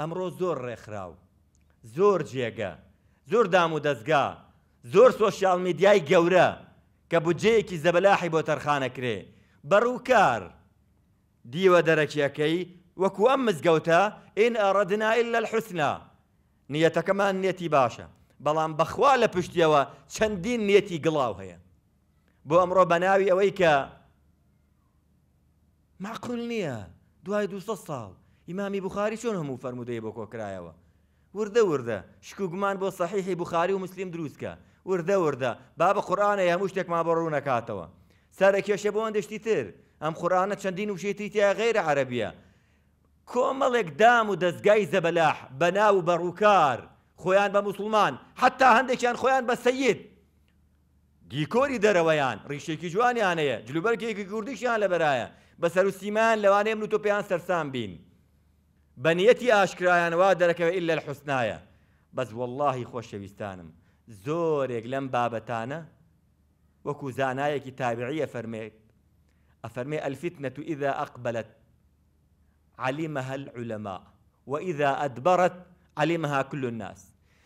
ئەمڕۆ زۆر ڕێکخراو زۆر جێگە زۆر دام و دەستگا زۆر سۆشیال میدیای گەورە کە بجەیەکی زەبەلاحی بۆ تەرخانە کرێ بەڕووکار دیوە دەرەکیەکەی وەکو ئەم مزگەوتە ئین ئەڕەدنائل لە الحوسنا نیەتەکەمان نێتی باشە بەڵام بەخوا لە پشتیەوە چەندین نێتی گڵاو هەیە بۆ ئەمڕۆ بەناوی ئەوەی کە معقول نییە دوای دو ساڵ ئیمامی بخاری چۆن هەموو فەرمودەیە بۆ کۆکرایەوە وردە وردە شکوگومان بۆ سەحیحی بخاری و مسلیم دروستکە وردە وردە بابە قورآانە هەموو شتێکمان بە ڕوو نەکاتەوە سارە کێشە بۆ ئەندشتی تر ئەم قورآانە چەندین وشێتی تیا غیرە عەربیە کۆمەڵێک دام و دەستگای زەبەلاح بە ناو بەڕووکار خۆیان بە مسلمان حتا هەندێکیان خۆیان بە سەید دیکۆری دەرەوەیان ڕیشێکی جوانیانەیە جلوبەرکێکی کوردیشیان لەبەرایە بە سەر و سیمان لەوانەیە من و تۆ پێیان سەرسان بین بنيتي بەنیەتی ئاشکرایانەوە دەرەکەوە ئللە حوسنایە بەس واللهی خۆشەویستانم زۆرێک لەم بابەتانە وكو زانایەکی تابعیە فەرمێت أفرمي الفتنة إذا أقبلت علمها العلماء وإذا أدبرت علمها كل الناس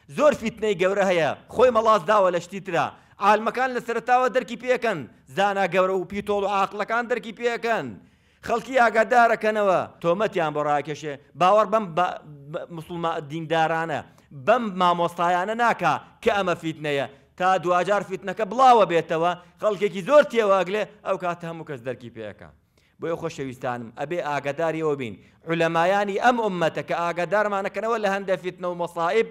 زور فتنة قورها يا خوي مەڵاز داوة لشتيترا على المكان عالمەکان لە سەرتاوە زانا قورو بيطولو پیتۆڵ عن دركي بيكن خەڵکی ئاگادارەکەنەوە تۆمەتیان بۆ ڕاکێشێ باوەڕ بەم مسلمان دیندارانە بەم مامۆستایانە ناکا کە ئەمە فیتنەیە تا دوجار فیتنەکە بڵاوە بێتەوە خەڵکێکی زۆر تێوەگلێ ئەو کاتە هەموو کەس دەرکی پێەکە. بۆی خۆشەویستانم ئەبێ ئاگداریەوە بین علەمایانی ئەم عمەتە کە ئاگدارمانەکەنەوە لە هەندە فیتنە و مەساائب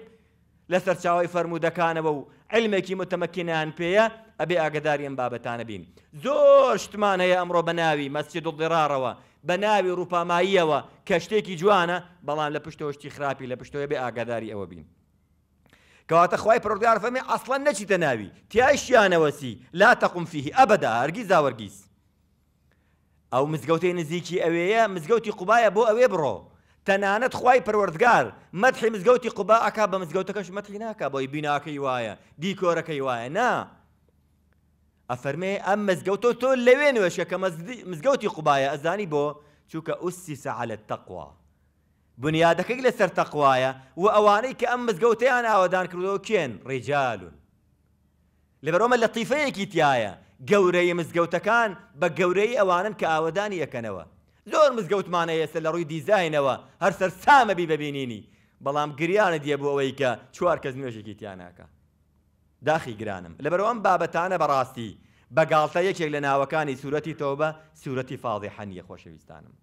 لە سەرچاوی فەرمودەکانەوە و علمێکی متەمەکینیان پێەیە ئەبێ ئاگداری ئەم بابەتانە بین زۆر شتمان هەیە ئەمڕۆ بەناوی مەسجد دڵڕارەوە بە ناوی ڕوپاماییەوە کە شتێکی جوانە بەڵام لە پشتەوە شتی خراپی لە پشتەوە بێ ئاگداری ئەوە بین کەواتە خی پرۆگار فەمی ئەسڵەن نەچیتە ناوی تیایشیانەوەسی لا تەقمفیه ئەبدا هەرگیز داوەرگیز ئەو مزگەوتی نزیکی ئەوەیە مزگەوتی قوبایە بۆ ئەوێ بڕۆ تەنانەت خی پەروەردگار مەتحی مزگەوتی قوبا ئاکا بە مزگەوتەکەش مەتلی ناکە بۆی بیناکەی وایە دیکۆرەکەی وایە نا ئەفەرمێ ئەم مزگەوتۆ تۆ لەوێ نوێشە کە مزگەوتی قوبایە ئەزانی بۆ چووکە ئوسی سەعالت تەقوا بنیادەکەی لەسەر تەقوایە و ئەوانەی کە ئەم مزگەوتیان ئاوادان کردەوە کێن ڕێجالون لەبەرۆمە لە قیفەیەکی تایە گەورەی مزگەوتەکان بە گەورەی ئەوانن کە ئاوادانی یەکەنەوە زۆر مزگەوتمانە ئێستا لە ڕووی دیزینەوە هەر سەر سامەبی ببینینی بەڵام گریانە دیێ بۆ ئەوەی کە چوار کەس نوێژێکی تیانناکە داخی گرانم لە بەرەوەم بابەتانە بەڕاستی بەگاڵتە یەکێک لە ناوەکانی سوورەتی تۆبە سوورەتی فاڵی حەنیە خۆشەویستانم.